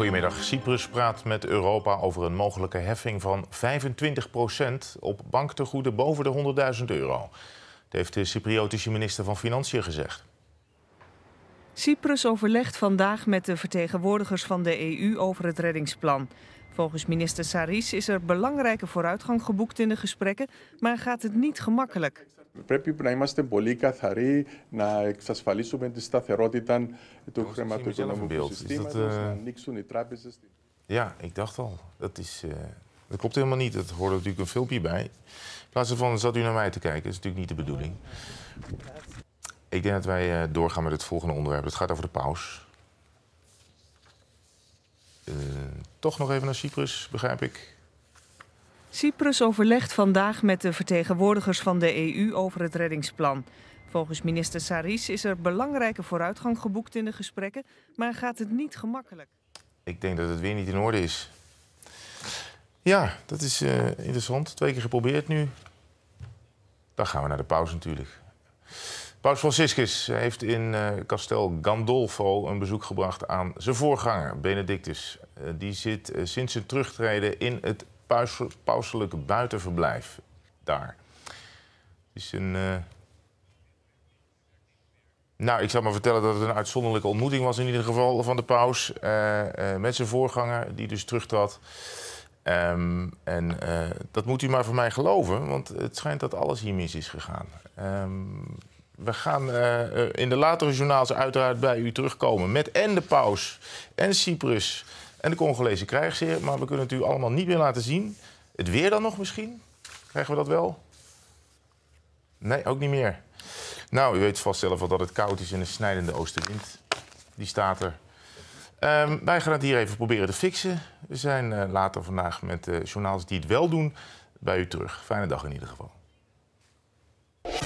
Goedemiddag. Cyprus praat met Europa over een mogelijke heffing van 25% op banktegoeden boven de 100.000 euro. Dat heeft de Cypriotische minister van Financiën gezegd. Cyprus overlegt vandaag met de vertegenwoordigers van de EU over het reddingsplan. Volgens minister Saris is er belangrijke vooruitgang geboekt in de gesprekken, maar gaat het niet gemakkelijk πρέπει να είμαστε πολύ καθαροί, να εξασφαλίσουμε τη σταθερότητα του χρηματοοικονομικού συστήματος, dat, uh... να Ja, ik dacht al, dat, is, uh, dat klopt helemaal niet. Dat hoorde natuurlijk een filmpje bij. In plaats van zat u naar mij te kijken. is natuurlijk niet de bedoeling. Ik denk dat wij uh, doorgaan met het volgende onderwerp. Het gaat over de paus. Eh, toch nog even naar Cyprus, begrijp ik. Cyprus overlegt vandaag met de vertegenwoordigers van de EU over het reddingsplan. Volgens minister Saris is er belangrijke vooruitgang geboekt in de gesprekken, maar gaat het niet gemakkelijk. Ik denk dat het weer niet in orde is. Ja, dat is eh, interessant. Twee keer geprobeerd nu. Dan gaan we naar de pauze natuurlijk. Paus Franciscus heeft in uh, Castel Gandolfo een bezoek gebracht aan zijn voorganger, Benedictus. Eh, die zit sinds zijn terugtreden in het pauselijke buitenverblijf daar. is een. Eh, nou, ik zal maar vertellen dat het een uitzonderlijke ontmoeting was in ieder geval van de paus. Eh, eh, met zijn voorganger, die dus terugtrad. Um, en dat moet u maar voor mij geloven, want het schijnt dat alles hier mis is gegaan. Ehm, we gaan in de latere journaals uiteraard bij u terugkomen met en de paus en Cyprus en de Congolese krijgsheer. Maar we kunnen het u allemaal niet meer laten zien. Het weer dan nog misschien? Krijgen we dat wel? Nee, ook niet meer. Nou, u weet vast zelf wel dat het koud is in een snijdende oostenwind. Die staat er. Ehm, wij gaan het hier even proberen te fixen. We zijn eh, later vandaag met de journaals die het wel doen bij u terug. Fijne dag in ieder geval.